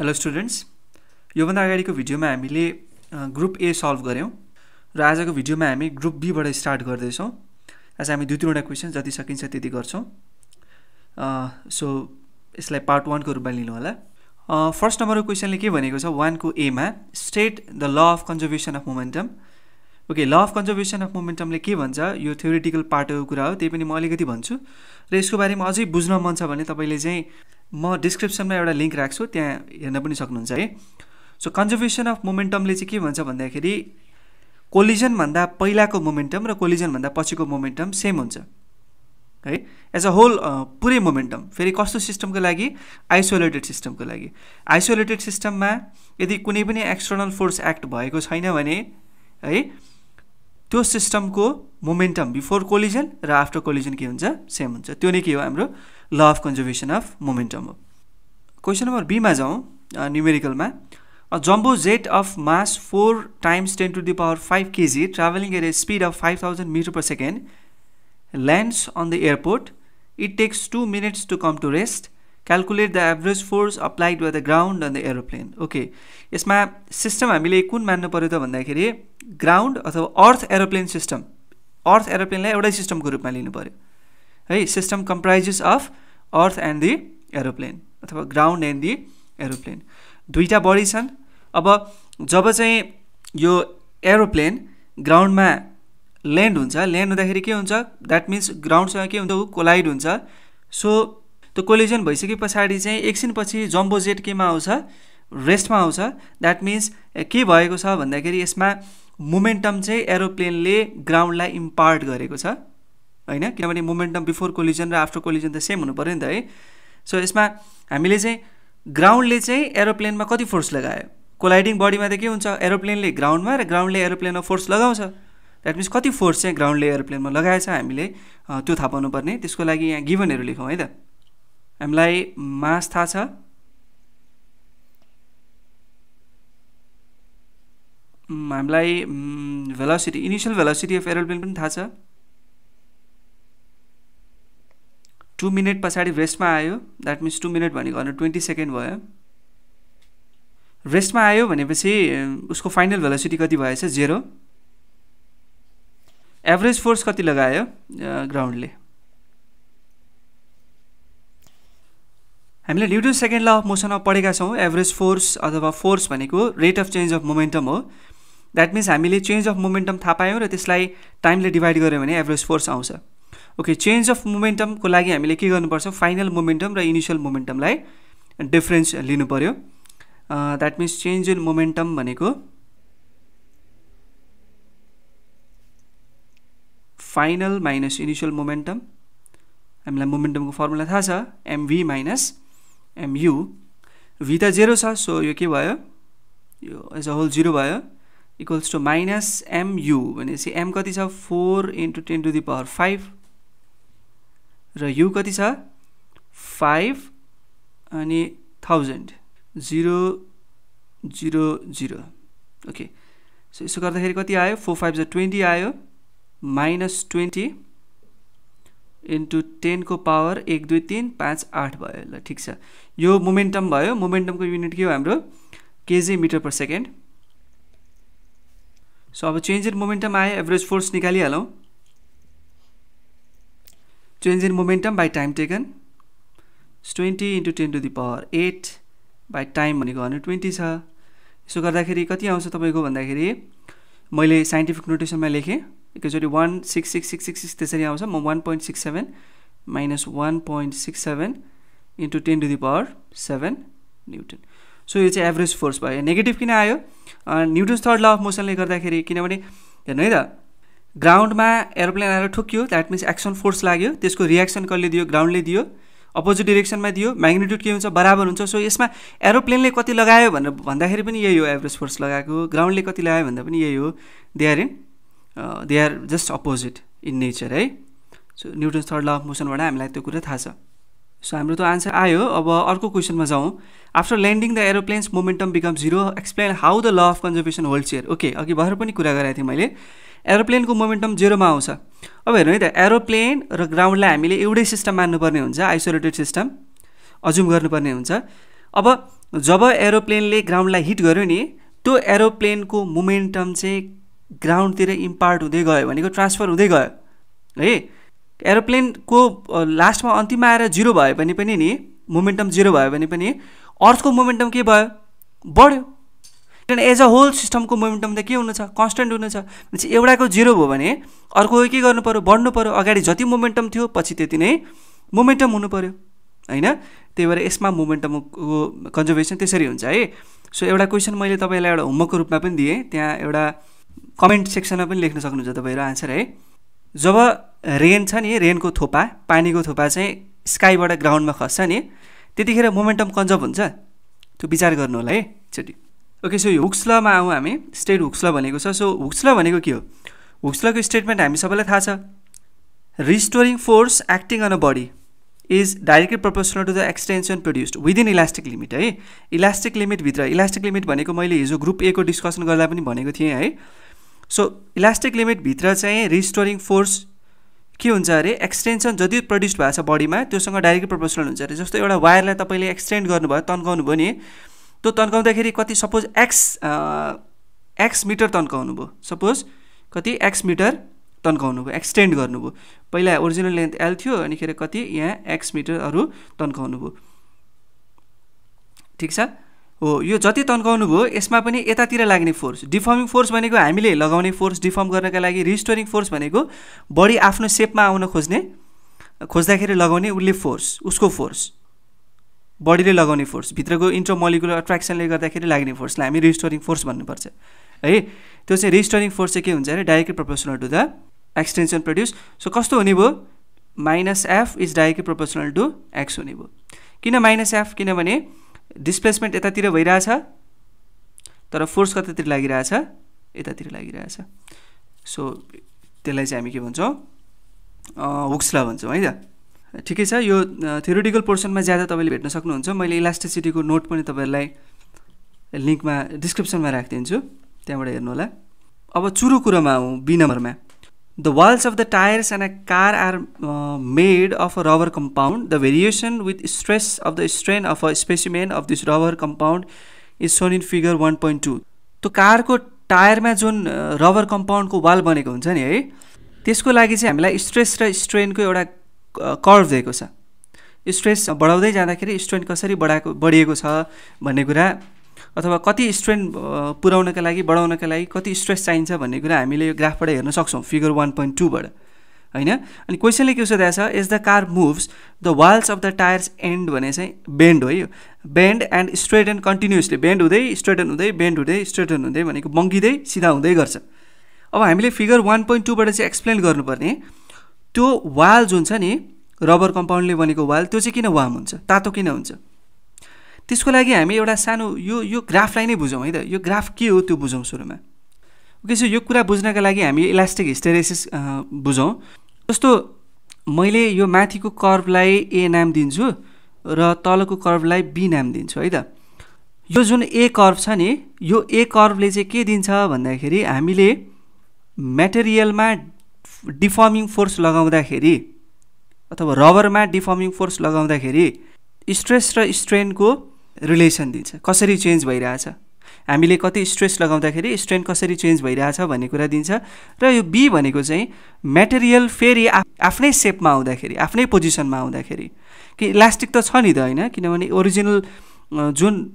hello students योभन्दा अगाडिको भिडियोमा हामीले ग्रुप ए सल्भ गऱ्यौँ र आजको भिडियोमा हामी ग्रुप बीबाट स्टार्ट गर्दैछौँ आज हामी दुई तिनवटा क्वेसन जति सकिन्छ त्यति गर्छौँ सो यसलाई पार्ट वानको रूपमा लिनु होला फर्स्ट नम्बरको क्वेसनले के भनेको छ वानको एमा state the law of conservation of momentum okay law of conservation of मोमेन्टमले के भन्छ यो थ्योरिटिकल पार्टको कुरा हो त्यही पनि म अलिकति भन्छु र यसको बारेमा अझै बुझ्न मन छ भने तपाईँले चाहिँ म डिस्क्रिप्सनमा एउटा लिङ्क राख्छु त्यहाँ हेर्न पनि सक्नुहुन्छ है सो कन्जर्भेसन अफ मोमेन्टमले चाहिँ के भन्छ भन्दाखेरि कोलिजनभन्दा पहिलाको मोमेन्टम र कोलिजनभन्दा पछिको मोमेन्टम सेम हुन्छ है एज अ होल पुरै मोमेन्टम फेरि कस्तो सिस्टमको लागि आइसोलेटेड सिस्टमको लागि आइसोलेटेड सिस्टममा यदि कुनै पनि एक्सटर्नल फोर्स एक्ट भएको छैन भने है त्यो सिस्टमको मोमेन्टम बिफोर कोलिजन र आफ्टर कोलिजन के हुन्छ सेम हुन्छ त्यो नै के हो हाम्रो law of conservation of momentum हो क्वेसन नम्बर बीमा जाउँ न्युमेरिकलमा jumbo jet of mass four times ten to the power five KG travelling at a speed of five thousand metre per second lands on the airport it takes two minutes to come to rest calculate the average force applied by the ground on the aeroplane okay यसमा system हामीले कुन मान्नु पऱ्यो त भन्दाखेरि ground अथवा अर्थ aeroplane system अर्थ एरोप्लेनलाई एउटै सिस्टमको रूपमा लिनु पऱ्यो है system comprises of earth and the aeroplane अथवा ग्राउन्ड एन्ड दि एरोप्लेन दुईवटा बडी छन् अब जब चाहिँ यो एरोप्लेन ग्राउन्डमा ल्यान्ड हुन्छ ल्यान्ड हुँदाखेरि के हुन्छ द्याट मिन्स ग्राउन्डसँग के हुन्छ ऊ कोलाइड हुन्छ सो त्यो कोलिजन भइसके पछाडि चाहिँ एकछिनपछि जम्बोजेट केमा आउँछ रेस्टमा आउँछ द्याट मिन्स के भएको छ भन्दाखेरि यसमा मोमेन्टम चाहिँ एरोप्लेनले ग्राउन्डलाई इम्पार्ट गरेको छ होइन किनभने मोमेन्टम बिफोर कोलिजन र आफ्टर कोलिजन त सेम हुनु पऱ्यो नि त है सो यसमा हामीले चाहिँ ग्राउन्डले चाहिँ एरोप्लेनमा कति फोर्स लगायो कोलाइडिङ बडीमा त के हुन्छ एरोप्लेनले ग्राउन्डमा र ग्राउन्डले एरोप्लेनमा फोर्स लगाउँछ द्याट मिन्स कति फोर्स चाहिँ ग्राउन्डले एरोप्लेनमा लगाएछ हामीले त्यो थाहा पाउनुपर्ने त्यसको लागि यहाँ गिभनहरू लेखौँ है त हामीलाई मास थाहा छ हामीलाई velocity initial velocity of aeroplane पनि थाहा छ टु मिनट पछाडि रेस्टमा आयो द्याट मिन्स टु मिनट भनेको भने ट्वेन्टी सेकेन्ड भयो रेस्टमा आयो भनेपछि उसको फाइनल भेलोसिटी कति भएछ जेरो एभरेज फोर्स कति लगायो ग्राउन्डले हामीले न्युटन सेकेन्ड ल अफ मोसनमा पढेका छौँ एभरेज फोर्स अथवा फोर्स भनेको rate of change of momentum हो द्याट मिन्स हामीले चेन्ज अफ मोमेन्टम थाहा पायौँ र त्यसलाई टाइमले डिभाइड गऱ्यौँ भने एभरेज फोर्स आउँछ ओके चेन्ज अफ मोमेन्टमको लागि हामीले के गर्नुपर्छ फाइनल मोमेन्टम र इनिसियल मोमेन्टमलाई डिफ्रेन्स लिनु पऱ्यो that means change in momentum भनेको फाइनल माइनस इनिसियल मोमेन्टम हामीलाई मोमेन्टमको फर्मुला थाहा छ एमभी माइनस एमयु भी त जेरो छ सो यो के भयो यो एज अ होल जिरो भयो इक्वल्स टु माइनस एमयु भनेपछि एम कति छ four into ten to the power five र यु कति छ फाइभ अनि thousand zero zero zero okay so यसो गर्दाखेरि कति आयो फोर फाइभ जो ट्वेन्टी आयो माइनस ट्वेन्टी इन्टु टेनको पावर एक दुई तिन पाँच आठ भयो ल ठिक छ यो मोमेन्टम भयो मोमेन्टमको युनिट के हो हाम्रो KG metre per second so अब चेन्ज इन मोमेन्टम आयो एभरेज फोर्स निकालिहालौँ change in momentum by time taken twenty into ten to the power eight by time भनेको हन्ड्रेड ट्वेन्टी छ यसो गर्दाखेरि कति आउँछ तपाईँको भन्दाखेरि मैले साइन्टिफिक नोटेसनमा लेखेँ एकैचोटि one six six six six six त्यसरी आउँछ म one point six seven minus one point six seven into ten to the power seven newton so यो चाहिँ एभरेज फोर्स भयो नेगेटिभ किन आयो न्युटन्स थर्ड ल अफ मोसनले गर्दाखेरि किनभने हेर्नु है त ग्राउन्डमा एरोप्लेन आएर ठोक्यो द्याट मिन्स एक्सन फोर्स लाग्यो त्यसको रियाक्सन कसले दियो ग्राउन्डले दियो अपोजिट डिरेक्सनमा दियो म्याग्नेट्युड के हुन्छ बराबर हुन्छ सो यसमा एरोप्लेनले कति लगायो भनेर भन्दाखेरि पनि यही हो एभरेज फोर्स लगाएको ग्राउन्डले कति लगायो भन्दा पनि यही हो they are in they are just opposite in nature है so Newton's third law of मोसनबाट हामीलाई त्यो कुरा थाहा छ सो हाम्रो त आन्सर आयो अब अर्को क्वेसनमा जाउँ after landing the aeroplane's momentum become zero explain how the law of conservation holds there okay अघि भएर पनि कुरा गराएको थिएँ मैले एरोप्लेनको मोमेन्टम जेरोमा आउँछ अब हेर्नु है त एरोप्लेन र ग्राउन्डलाई हामीले एउटै सिस्टम मान्नुपर्ने हुन्छ आइसोलेटेड सिस्टम अजुम गर्नुपर्ने हुन्छ अब जब एरोप्लेनले ग्राउन्डलाई हिट गर्यो नि त्यो एरोप्लेनको मोमेन्टम चाहिँ ग्राउन्डतिर इम्पार्ट हुँदै गयो भनेको ट्रान्सफर हुँदै गयो है एरोप्लेनको लास्टमा अन्तिममा आएर जिरो भयो भने पनि नि मोमेन्टम जिरो भयो भने पनि अर्थको मोमेन्टम के भयो बढ्यो त्यहाँदेखि एज अ होल सिस्टमको मोमेन्टम त के हुनेछ कन्सटेन्ट हुनेछ भनेपछि एउटाको जिरो भयो भने अर्को के गर्नु पऱ्यो बढ्नु पऱ्यो अगाडि जति मोमेन्टम थियो पछि त्यति नै मोमेन्टम हुनु पऱ्यो होइन त्यही भएर यसमा मोमेन्टमको कन्जर्भेसन त्यसरी हुन्छ है सो एउटा क्वेसन मैले तपाईँलाई एउटा होमवर्कको रूपमा पनि दिएँ त्यहाँ एउटा कमेन्ट सेक्सनमा पनि लेख्न सक्नुहुन्छ तपाईँहरू आन्सर है जब रेन छ नि रेनको थोपा पानीको थोपा चाहिँ स्काईबाट ग्राउन्डमा खस्छ नि त्यतिखेर मोमेन्टम कन्जर्भ हुन्छ त्यो विचार गर्नु होला है एकचोटि ओके सो यो हुक्सलमा आउँ हामी स्टेट हुक्सल भनेको छ सो हुक्सल भनेको के हो हुक्सलको स्टेटमेन्ट हामी सबैलाई थाहा छ restoring force acting on a body is directly proportional to the extension produced within elastic limit है इलास्टिक लिमिटभित्र इलास्टिक लिमिट भनेको मैले हिजो ग्रुप ए को डिस्कसन गर्दा पनि भनेको थिएँ है सो इलास्टिक लिमिटभित्र चाहिँ रिस्टोरिङ फोर्स के हुन्छ अरे एक्सटेन्सन जति प्रड्युस भएको छ बडीमा त्योसँग डाइरेक्टली प्रपोर्सनल हुन्छ अरे जस्तो एउटा वायरलाई तपाईँले एक्सटेन्ड गर्नुभयो तन्काउनु भयो नि त्यो तन्काउँदाखेरि कति सपोज एक्स एक्स मिटर तन्काउनु भयो सपोज कति एक्स मिटर तन्काउनु भयो एक्सटेन्ड गर्नुभयो पहिला ओरिजिनल लेन्थ एल थियो अनिखेर कति यहाँ एक्स मिटरहरू तन्काउनु भयो ठिक छ हो यो जति तन्काउनु भयो यसमा पनि यतातिर लाग्ने फोर्स डिफर्मिङ फोर्स भनेको हामीले लगाउने फोर्स डिफर्म गर्नका लागि रिस्टोरिङ फोर्स भनेको बढी आफ्नो सेपमा आउन खोज्ने खोज्दाखेरि लगाउने उसले फोर्स उसको फोर्स बडीले लगाउने फोर्स भित्रको इन्ट्रोमोलिकुलर अट्र्याक्सनले गर्दाखेरि लाग्ने फोर्सलाई हामी रिस्टोरिङ फोर्स भन्नुपर्छ है त्यो चाहिँ रिस्टोरिङ फोर्स चाहिँ के हुन्छ अरे direct proportional to the extension produce so कस्तो हुने भयो minus F is direct proportional to X हुने भयो किन माइनस एफ किनभने डिस्प्लेसमेन्ट यतातिर भइरहेछ तर फोर्स कतातिर लागिरहेछ यतातिर लागिरहेछ सो त्यसलाई चाहिँ हामी के भन्छौँ हुक्सला भन्छौँ है त ठिकै छ यो थ्योरिटिकल पोर्सनमा ज्यादा तपाईँले भेट्न सक्नुहुन्छ मैले इलास्टिसिटीको नोट पनि तपाईँहरूलाई लिङ्कमा डिस्क्रिप्सनमा राखिदिन्छु त्यहाँबाट हेर्नु होला अब चुरु कुरोमा आउँ बी नम्बरमा the walls of the tyres and a car are made of a rubber compound the variation with stress of the strain of a specimen of this rubber compound is shown in figure one point two त्यो कारको टायरमा जुन rubber कम्पाउन्डको wall बनेको हुन्छ नि है त्यसको लागि चाहिँ हामीलाई स्ट्रेस र स्ट्रेनको एउटा कर्भ दिएको छ स्ट्रेस बढाउँदै जाँदाखेरि स्ट्रेन कसरी बढाएको बढिएको छ भन्ने कुरा अथवा कति स्ट्रेन पुर्याउनका लागि बढाउनका लागि कति स्ट्रेस चाहिन्छ भन्ने कुरा हामीले यो ग्राफबाट हेर्न सक्छौँ फिगर वान पोइन्ट टूबाट होइन अनि क्वेसनले के सोधेको छ as the car moves the walls of the tyres and भने चाहिँ बेन्ड हो यो bend and straighten continuously bend हुँदै स्ट्रेटन हुँदै बेन्ड हुँदै स्ट्रेटन हुँदै भनेको बङ्गिँदै सिधा हुँदै गर्छ अब हामीले फिगर वान पोइन्ट टूबाट चाहिँ एक्सप्लेन गर्नुपर्ने त्यो वाल जुन छ नि रबर कम्पाउन्डले बनेको वाल त्यो चाहिँ किन वाम हुन्छ तातो किन हुन्छ त्यसको लागि हामी एउटा सानो यो यो ग्राफलाई नै बुझौँ है त यो ग्राफ के हो त्यो बुझौँ सुरुमा ओके सो यो कुरा बुझ्नका लागि हामी इलास्टिक हिस्टेरेसिस बुझौँ जस्तो मैले यो माथिको कर्भलाई ए नाम दिन्छु र तलको कर्भलाई बी नाम दिन्छु है त यो जुन ए कर्भ छ नि यो ए कर्भले चाहिँ के दिन्छ भन्दाखेरि हामीले मेटेरियलमा डिफर्मिङ फोर्स लगाउँदाखेरि अथवा रबरमा डिफर्मिङ फोर्स लगाउँदाखेरि स्ट्रेस र स्ट्रेनको रिलेसन दिन्छ कसरी चेन्ज भइरहेछ हामीले कति स्ट्रेस लगाउँदाखेरि स्ट्रेन कसरी चेन्ज भइरहेछ भन्ने कुरा दिन्छ र यो बी भनेको चाहिँ मेटेरियल फेरि आफ्नै सेपमा आउँदाखेरि आफ्नै पोजिसनमा आउँदाखेरि कि इलास्टिक त छ नि त होइन किनभने ओरिजिनल जुन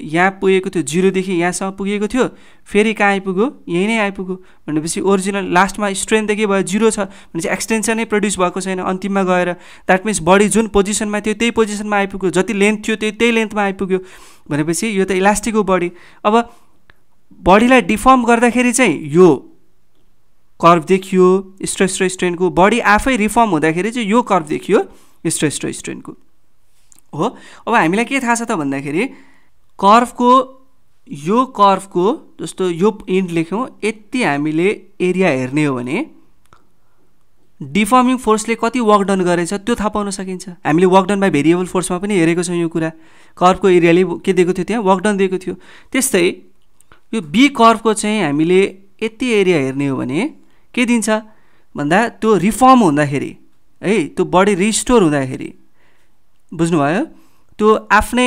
यहाँ पुगेको थियो जिरोदेखि यहाँसम्म पुगेको थियो फेरि कहाँ आइपुग्यो यहीँ नै आइपुग्यो भनेपछि ओरिजिनल लास्टमा स्ट्रेन्थ भयो जिरो छ भनेपछि चाहिँ एक्सटेन्सनै प्रड्युस भएको छैन अन्तिममा गएर द्याट मिन्स बडी जुन पोजिसनमा थियो त्यही पोजिसनमा आइपुग्यो जति लेन्थ थियो त्यही त्यही लेन्थमा आइपुग्यो भनेपछि यो त इलास्टिक हो बडी अब बडीलाई डिफर्म गर्दाखेरि चाहिँ यो कर्भ देखियो स्ट्रेस र स्ट्रेनको बडी आफै रिफर्म हुँदाखेरि चाहिँ यो कर्भ देखियो स्ट्रेस र स्ट्रेनको हो अब हामीलाई के थाहा छ त भन्दाखेरि कर्भको यो कर्भको जस्तो यो इन्ड लेख्यौँ यति हामीले एरिया हेर्ने हो भने डिफर्मिङ फोर्सले कति वर्क डन गरेछ त्यो थाहा पाउन सकिन्छ हामीले वर्क डन बाई भेरिएबल फोर्समा पनि हेरेको छौँ यो कुरा कर्भको एरियाले के दिएको थियो त्यहाँ वर्क डन दिएको थियो त्यस्तै यो बी कर्भको चाहिँ हामीले यति एरिया हेर्ने हो भने के दिन्छ भन्दा त्यो रिफर्म हुँदाखेरि है त्यो बडी रिस्टोर हुँदाखेरि बुझ्नुभयो त्यो आफ्नै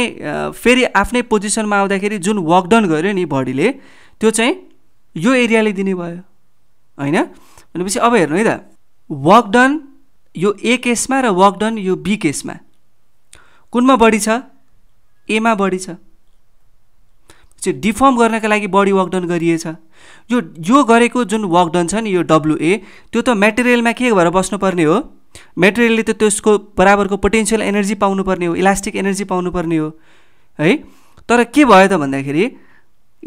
फेरि आफ्नै पोजिसनमा आउँदाखेरि जुन वकडाउन गऱ्यो नि बडीले त्यो चाहिँ यो एरियाले दिने भयो होइन भनेपछि अब हेर्नु है त वर्कडन यो ए केसमा र वर्कडन यो बी केसमा कुनमा बढी छ एमा बढी छ चाहिँ डिफर्म गर्नका लागि बडी वर्कडन गरिएछ यो यो गरेको जुन वर्कडन छ नि यो डब्लुए त्यो त मेटेरियलमा के भएर बस्नुपर्ने हो मेटेरियलले त त्यसको बराबरको पोटेन्सियल एनर्जी पाउनुपर्ने हो इलास्टिक एनर्जी पाउनुपर्ने हो है तर के भयो त भन्दाखेरि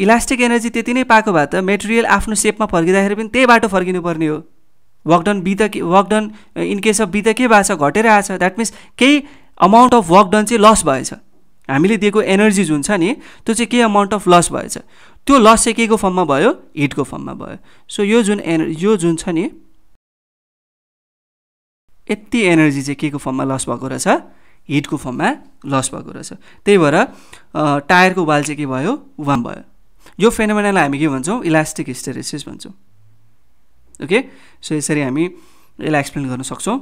इलास्टिक एनर्जी त्यति नै पाएको भए त मेटेरियल आफ्नो सेपमा फर्किँदाखेरि पनि त्यही बाटो फर्किनु पर्ने हो वर्कडन बी त के work done in case of B त के भएको छ घटेर आएछ द्याट मिन्स केही अमाउन्ट अफ वर्कडन चाहिँ लस भएछ हामीले दिएको एनर्जी जुन छ नि त्यो चाहिँ केही अमाउन्ट अफ लस भएछ त्यो लस चाहिँ के को फर्ममा भयो हिटको फर्ममा भयो सो यो जुन यो जुन छ नि यति एनर्जी चाहिँ के को फर्ममा लस भएको रहेछ हिटको फर्ममा लस भएको रहेछ त्यही भएर टायरको वाल चाहिँ के भयो वाम भयो यो फेनोमेनालाई हामी के भन्छौँ इलास्टिक हिस्टेरेसिस भन्छौँ ओके सो यसरी हामी यसलाई एक्सप्लेन गर्न सक्छौँ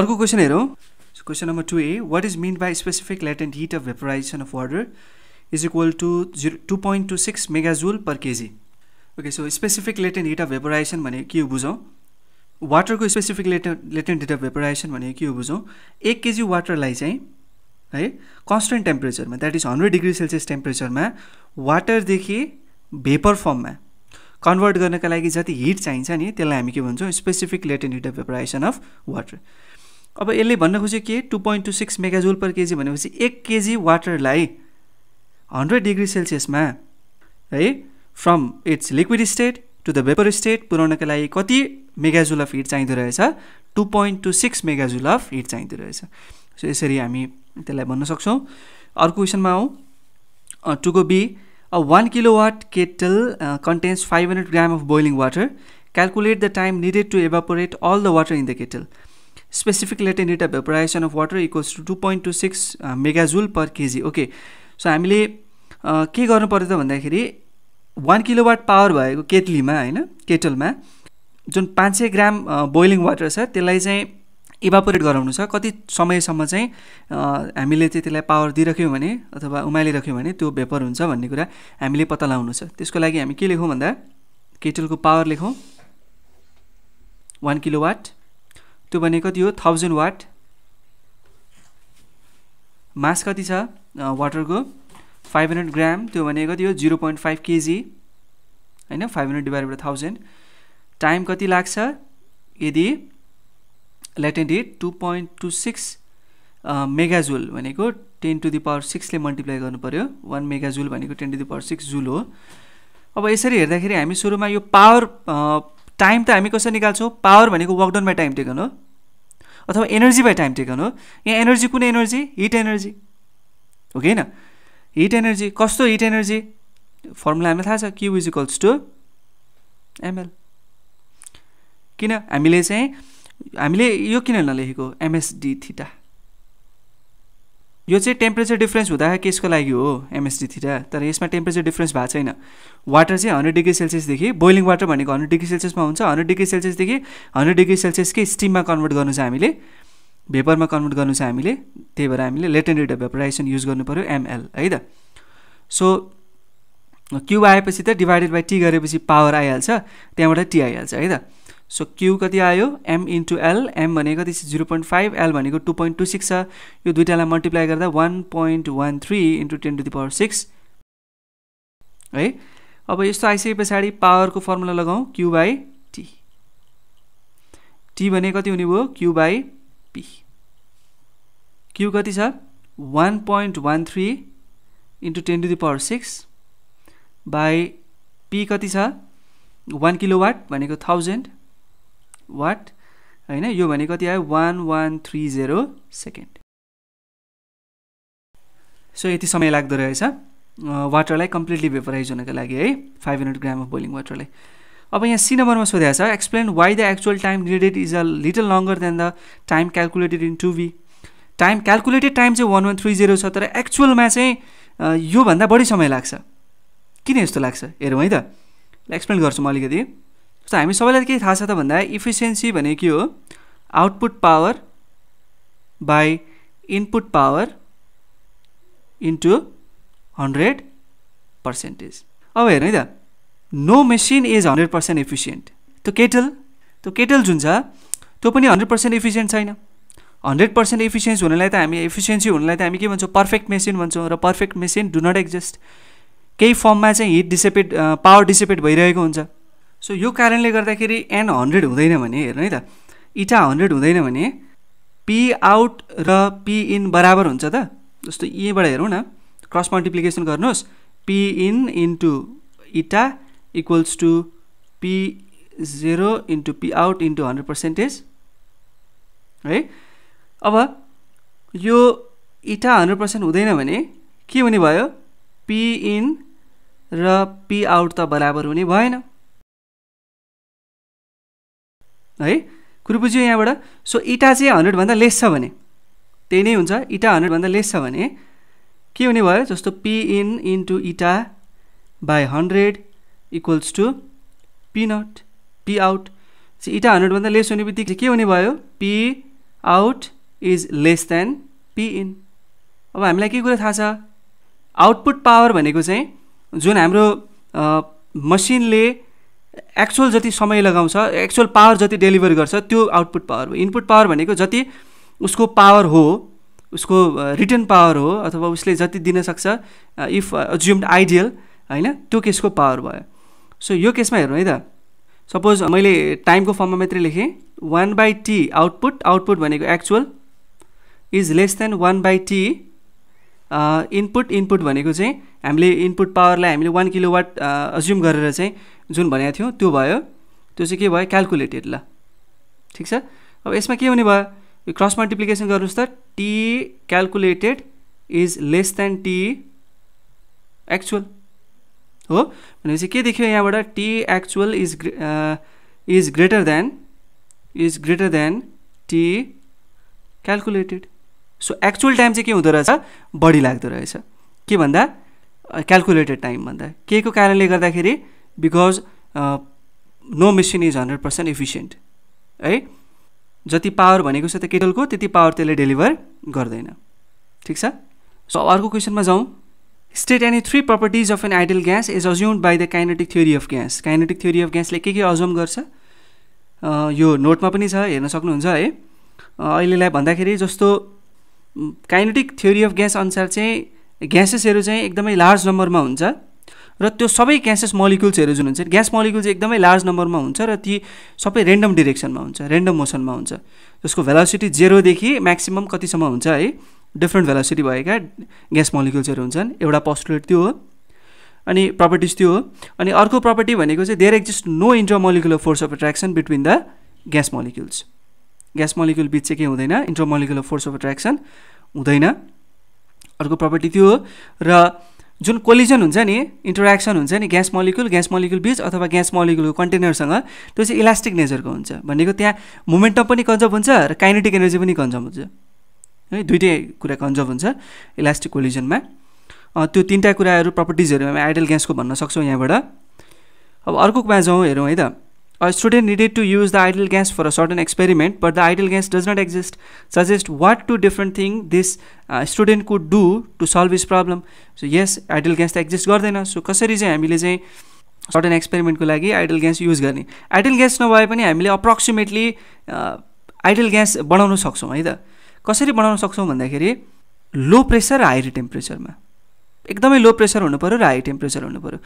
अर्को क्वेसन हेरौँ question number two A what is mean by specific latent heat of vaporisation of water is equal to zero two point two six megajoule per KG okay so specific latent heat of vaporisation भने के बुझौँ वाटरको specific latent latent of vaporisation भनेको के हो बुझौँ एक KG वाटरलाई चाहिँ है कन्सटेन्ट टेम्परेचरमा that is hundred degree Celsius टेम्परेचरमा वाटरदेखि भेपर फर्ममा कन्भर्ट गर्नका लागि जति हिट चाहिन्छ नि त्यसलाई हामी के भन्छौँ specific latent heat of vaporisation of water अब यसले भन्न खोज्यो के two point two six megajoule per KG भनेपछि एक केजी वाटरलाई हन्ड्रेड डिग्री सेल्सियसमा है from its liquid state to the vapour state पुऱ्याउनका लागि कति मेगाजुल अफ हिट चाहिँ रहेछ two point two six megajoule of heat चाहिँ रहेछ सो यसरी हामी त्यसलाई भन्न सक्छौँ अर्को क्वेसनमा आउँ टु गो B a one kilowatt kettle contains five hundred gram of boiling water calculate the time needed to evaporate all the water in the kettle specific latent of vaporisation of water equals to two point two six megajoule per KG okay so हामीले के गर्नु पर्यो त भन्दाखेरि one kilowatt power भएको केटलीमा होइन केटलमा जुन पाँच सय ग्राम बोइलिङ वाटर छ त्यसलाई चाहिँ इभापोरेट गराउनु छ कति समयसम्म चाहिँ हामीले चाहिँ त्यसलाई पावर दिइराख्यौँ भने अथवा उमालिराख्यौँ भने त्यो भेपर हुन्छ भन्ने कुरा हामीले पत्ता लगाउनु छ त्यसको लागि हामी के लेखौँ भन्दा केटलको पावर लेखौँ वान किलो वाट त्यो भने कति हो थाउजन्ड वाट मास कति छ वाटरको फाइभ हन्ड्रेड ग्राम त्यो भनेको कति हो जिरो पोइन्ट फाइभ केजी होइन five hundred divide by thousand time कति लाग्छ यदि latent heat two point two six megajoule भनेको टेन टु दि पावर सिक्सले मल्टिप्लाई पऱ्यो वान मेगाजुल भनेको ten to the power six joule हो अब यसरी हेर्दाखेरि हामी सुरुमा यो पावर टाइम त हामी कसरी निकाल्छौँ पावर भनेको वकडाउन बाई टाइम टेकन हो अथवा एनर्जी बाई टाइम टेकन हो यहाँ एनर्जी कुन एनर्जी हिट एनर्जी हो कि होइन हिट एनर्जी कस्तो हिट एनर्जी फर्मुला हामीलाई थाहा छ क्यु इजिकल्स टु एमएल किन हामीले चाहिँ हामीले यो किन नलेखेको एमएसडी थिटा यो चाहिँ टेम्परेचर डिफ्रेन्स हुँदा केसको लागि हो एमएसडी थिटा तर यसमा टेम्परेचर डिफ्रेन्स भएको छैन वाटर चाहिँ हन्ड्रेड डिग्री सेल्सियसदेखि बोइलिङ वाटर भनेको हन्ड्रेड डिग्री सेल्सियसमा हुन्छ हन्ड्रेड डिग्री सेल्सियसदेखि हन्ड्रेड डिग्री सेल्सियसकै स्टिममा कन्भर्ट गर्नु चाहिँ हामीले भेपरमा कन्भर्ट गर्नु छ हामीले त्यही भएर हामीले latent rate of vaporisation use पऱ्यो एमएल है त सो क्यु आएपछि त डिभाइडेड बाई टी गरेपछि पावर आइहाल्छ त्यहाँबाट टी आइहाल्छ है त सो क्यु कति आयो एम इन्टु एल एम भनेको कति जिरो पोइन्ट फाइभ एल भनेको टू पोइन्ट टू सिक्स छ यो दुइटालाई मल्टिप्लाई गर्दा one point one three into ten to the power six है अब यस्तो आइसके पछाडि पावरको फर्मुला लगाउँ क्यु बाई टी टी भने कति हुने भयो क्यु बाई पी क्यु कति छ one point one three into ten to the power six by P कति छ वान किलो वाट भनेको थाउजन्ड वाट होइन यो भने कति आयो one one three zero second so यति समय लाग्दो रहेछ वाटरलाई कम्प्लिटली भेपराइज हुनको लागि है five hundred gram of boiling वाटरलाई अब यहाँ सी नम्बरमा सोधेको छ explain why the actual time needed is a little longer than the time calculated in two B time calculated time चाहिँ वान वान थ्री जिरो छ तर एक्चुअलमा चाहिँ योभन्दा बढी समय लाग्छ किन यस्तो लाग्छ हेरौँ है त एक्सप्लेन गर्छु म अलिकति जस्तो हामी सबैलाई के थाहा छ त भन्दा इफिसियन्सी भने के हो output power by input power into hundred percentage अब हेर्नु है त no machine is hundred percent efficient त्यो केटल त्यो केटल जुन छ त्यो पनि हन्ड्रेड पर्सेन्ट इफिसियन्ट छैन हन्ड्रेड पर्सेन्ट इफिसियन्स हुनलाई त हामी इफिसियन्सी हुनलाई त हामी के भन्छौँ पर्फेक्ट मेसिन भन्छौँ र perfect machine do not exist केही फर्ममा चाहिँ हिट डिसिपेट पावर डिसिपेट भइरहेको हुन्छ सो यो कारणले गर्दाखेरि एन हन्ड्रेड हुँदैन भने हेर्नु है त इटा हन्ड्रेड हुँदैन भने पी आउट र पी इन बराबर हुन्छ त जस्तो यहीँबाट हेरौँ न क्रस मल्टिप्लिकेसन गर्नुहोस् P in into eta equals to P0 into P out into 100 percentage है अब यो इटा हन्ड्रेड पर्सेन्ट हुँदैन भने के हुने भयो पी इन र पी आउट त बराबर हुने भएन है कुरो बुझ्यो यहाँबाट सो इटा चाहिँ हन्ड्रेडभन्दा लेस छ भने त्यही नै हुन्छ इटा हन्ड्रेडभन्दा लेस छ भने के हुने भयो जस्तो P in into eta by hundred equals to P not P out चाहिँ इटा हन्ड्रेडभन्दा लेस हुने बित्तिकै के हुने भयो P out is less than P in अब हामीलाई के कुरा थाहा छ आउटपुट पावर भनेको चाहिँ जुन हाम्रो मसिनले एक्चुअल जति समय लगाउँछ एक्चुअल पावर जति डेलिभर गर्छ त्यो आउटपुट पावर हो इनपुट पावर भनेको जति उसको पावर हो उसको रिटर्न पावर हो अथवा उसले जति दिनसक्छ इफ एज्युम्ड आइडियल होइन त्यो केसको पावर भयो सो यो केसमा हेर्नु है त सपोज मैले टाइमको फर्ममा मात्रै लेखेँ one by T output output भनेको actual is less than one by T input input भनेको चाहिँ हामीले इनपुट पावरलाई हामीले वान किलो वाट अज्युम गरेर चाहिँ जुन भनेको थियौँ त्यो भयो त्यो चाहिँ के भयो क्यालकुलेटेड ल ठिक छ अब यसमा के हुने भयो क्रस मल्टिप्लिकेसन गर्नुहोस् त T calculated is less than T actual हो भनेपछि के देखियो यहाँबाट T actual is is greater than is greater than T calculated so actual time चाहिँ के हुँदो रहेछ बढी लाग्दो रहेछ के भन्दा क्यालकुलेटेड टाइम भन्दा के को कारणले गर्दाखेरि because no machine is hundred percent efficient है जति पावर भनेको छ त केटलको त्यति पावर त्यसले डेलिभर गर्दैन ठिक छ सो अर्को क्वेसनमा जाउँ state any three properties of an ideal gas is assumed by the kinetic theory of gas kinetic theory of ग्यासले के के अज्युम गर्छ यो नोटमा पनि छ हेर्न सक्नुहुन्छ है अहिलेलाई भन्दाखेरि जस्तो काइनेटिक थ्योरी अफ ग्यास अनुसार चाहिँ ग्यासेसहरू चाहिँ एकदमै लार्ज नम्बरमा हुन्छ र त्यो सबै ग्यासेस मलिकुल्सहरू जुन हुन्छ ग्यास मलिकुल्स एकदमै लार्ज नम्बरमा हुन्छ र ती सबै रेन्डम डिरेक्सनमा हुन्छ रेन्डम मोसनमा हुन्छ जसको भेलासिटी जेरोदेखि म्याक्सिमम् कतिसम्म हुन्छ है डिफ्रेन्ट भेलासिटी भएका ग्यास मलिकुल्सहरू हुन्छन् एउटा पोस्टुलेट त्यो हो अनि प्रपर्टिज त्यो हो अनि अर्को प्रपर्टी भनेको चाहिँ there exist no molecular force of attraction between the gas molecules gas molecule बिच चाहिँ के हुँदैन मलिकुलर फोर्स अफ एट्र्याक्सन हुँदैन अर्को प्रपर्टी त्यो हो र जुन कोलिजन हुन्छ नि इन्टरेक्सन हुन्छ नि ग्यास मलिकुल ग्यास मलिकुल बिच अथवा ग्यास मलिकुलको कन्टेनरसँग त्यो चाहिँ इलास्टिक नेचरको हुन्छ भनेको त्यहाँ मोमेन्टम पनि कन्जर्भ हुन्छ र काइनेटिक एनर्जी पनि कन्जर्भ हुन्छ है दुइटै कुरा कन्जर्भ हुन्छ इलास्टिक कोलिजनमा त्यो तिनवटा कुराहरू प्रपर्टिजहरू हामी आइडल ग्यासको भन्न सक्छौँ यहाँबाट अब अर्को अर्कोमा जाउँ हेरौँ है त a student needed to use the ideal gas for a certain experiment but the ideal gas does not exist suggest what to different thing this student could do to solve this problem so यस ideal gas त exist गर्दैन सो कसरी चाहिँ हामीले चाहिँ certain एक्सपेरिमेन्टको लागि आइडल ग्यास युज गर्ने आइडल ग्यास नभए पनि हामीले अप्रोक्सिमेटली आइडल ग्यास बनाउन सक्छौँ है त कसरी बनाउन सक्छौँ भन्दाखेरि लो प्रेसर र हाई टेम्परेचरमा एकदमै लो प्रेसर पऱ्यो र हाई टेम्परेचर हुनु पऱ्यो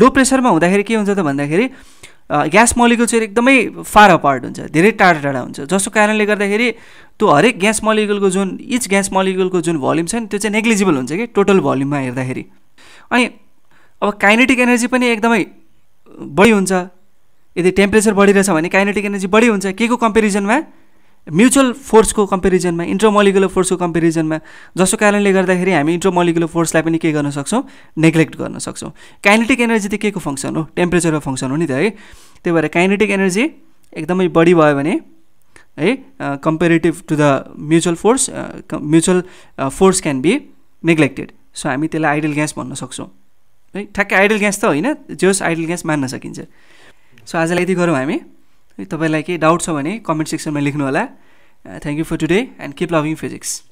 लो प्रेसरमा हुँदाखेरि के हुन्छ त भन्दाखेरि ग्यास मलिकुल चाहिँ एकदमै फार अपार्ट हुन्छ धेरै टाढा टाढा हुन्छ जसको कारणले गर्दाखेरि त्यो हरेक ग्यास मलिकुलको जुन इच ग्यास मलिकुलको जुन भोल्युम छ नि त्यो चाहिँ नेग्लिजिबल हुन्छ कि टोटल भल्युममा हेर्दाखेरि अनि अब काइनेटिक एनर्जी पनि एकदमै बढी हुन्छ यदि टेम्परेचर बढिरहेछ भने काइनेटिक एनर्जी बढी हुन्छ के को कम्पेरिजनमा म्युचुअल फोर्सको कम्पेरिजनमा इन्ट्रोमोलिकुलर फोर्सको कम्पेरिजनमा जसको कारणले गर्दाखेरि हामी इन्ट्रोमोलिकुलर फोर्सलाई पनि के गर्न सक्छौँ नेग्लेक्ट गर्न सक्छौँ काइनेटिक एनर्जी त के को फङ्सन हो टेम्परेचरको फङ्सन हो नि त है त्यही भएर काइनेटिक एनर्जी एकदमै बढी भयो भने है comparative to the mutual force mutual force can be neglected so हामी त्यसलाई आइडल ग्यास भन्न सक्छौँ है ठ्याक्कै आइडल ग्यास त होइन जोस् आइडल ग्यास मान्न सकिन्छ सो आजलाई यति गरौँ हामी तपाईँलाई केही डाउट छ भने कमेन्ट सेक्सनमा लेख्नु होला thank you for today and keep loving physics